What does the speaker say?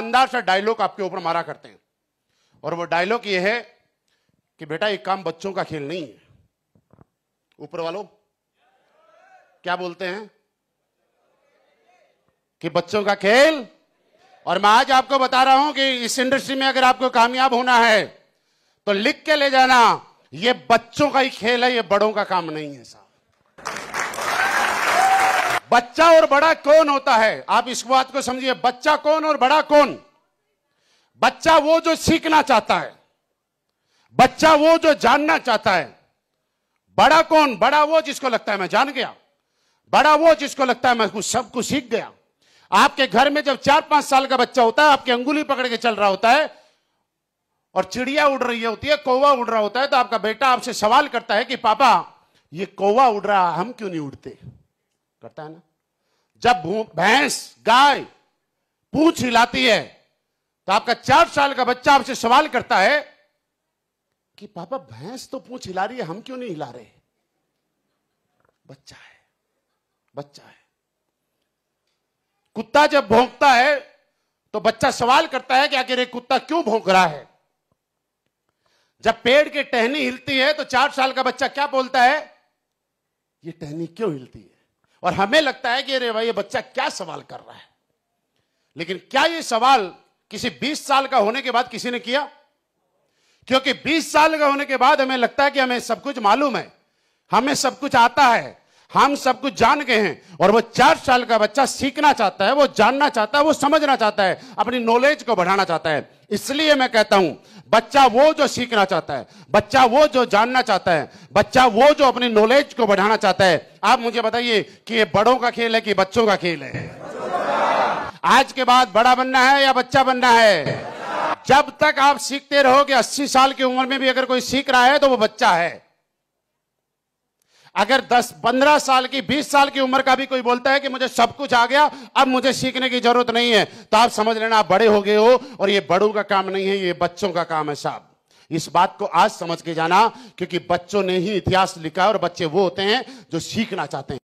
शानदार सा डायलॉग आपके ऊपर मारा करते हैं और वो डायलॉग ये है कि बेटा एक काम बच्चों का खेल नहीं है ऊपर वालों क्या बोलते हैं कि बच्चों का खेल और मैं आज आपको बता रहा हूं कि इस इंडस्ट्री में अगर आपको कामयाब होना है तो लिख के ले जाना ये बच्चों का ही खेल है ये बड़ों का काम नहीं है साहब बच्चा और बड़ा कौन होता है आप इस बात को समझिए बच्चा कौन और बड़ा कौन बच्चा वो जो सीखना चाहता है बच्चा वो जो जानना चाहता है बड़ा कौन बड़ा वो जिसको लगता है मैं जान गया बड़ा वो जिसको लगता है मैं कुछ सब कुछ सीख गया आपके घर में जब चार पांच साल का बच्चा होता है आपकी अंगुली पकड़ के चल रहा होता है और चिड़िया उड़ रही होती है कौवा उड़ रहा होता है तो आपका बेटा आपसे सवाल करता है कि पापा ये कौवा उड़ रहा हम क्यों नहीं उड़ते करता है ना जब भैंस गाय पूछ हिलाती है तो आपका चार साल का बच्चा आपसे सवाल करता है कि पापा भैंस तो पूछ हिला रही है हम क्यों नहीं हिला रहे बच्चा है बच्चा है कुत्ता जब भोंकता है तो बच्चा सवाल करता है कि आखिर एक कुत्ता क्यों भोंक रहा है जब पेड़ की टहनी हिलती है तो चार साल का बच्चा क्या बोलता है ये टहनी क्यों हिलती है और हमें लगता है कि अरे भाई ये बच्चा क्या सवाल कर रहा है लेकिन क्या ये सवाल किसी 20 साल का होने के बाद किसी ने किया क्योंकि 20 साल का होने के बाद हमें लगता है कि हमें सब कुछ मालूम है हमें सब कुछ आता है हम सब कुछ जान गए हैं और वो चार साल का बच्चा सीखना चाहता है वो जानना चाहता है वो समझना चाहता है अपनी नॉलेज को बढ़ाना चाहता है इसलिए मैं कहता हूं बच्चा वो जो सीखना चाहता है बच्चा वो जो जानना चाहता है बच्चा वो जो अपनी नॉलेज को बढ़ाना चाहता है आप मुझे बताइए कि ये बड़ों का खेल है कि बच्चों का खेल है आज के बाद बड़ा बनना है या बच्चा बनना है जब तक आप सीखते रहोगे 80 साल की उम्र में भी अगर कोई सीख रहा है तो वो बच्चा है अगर 10, 15 साल की 20 साल की उम्र का भी कोई बोलता है कि मुझे सब कुछ आ गया अब मुझे सीखने की जरूरत नहीं है तो आप समझ लेना आप बड़े हो गए हो और ये बड़ों का काम नहीं है ये बच्चों का काम है साहब इस बात को आज समझ के जाना क्योंकि बच्चों ने ही इतिहास लिखा और बच्चे वो होते हैं जो सीखना चाहते हैं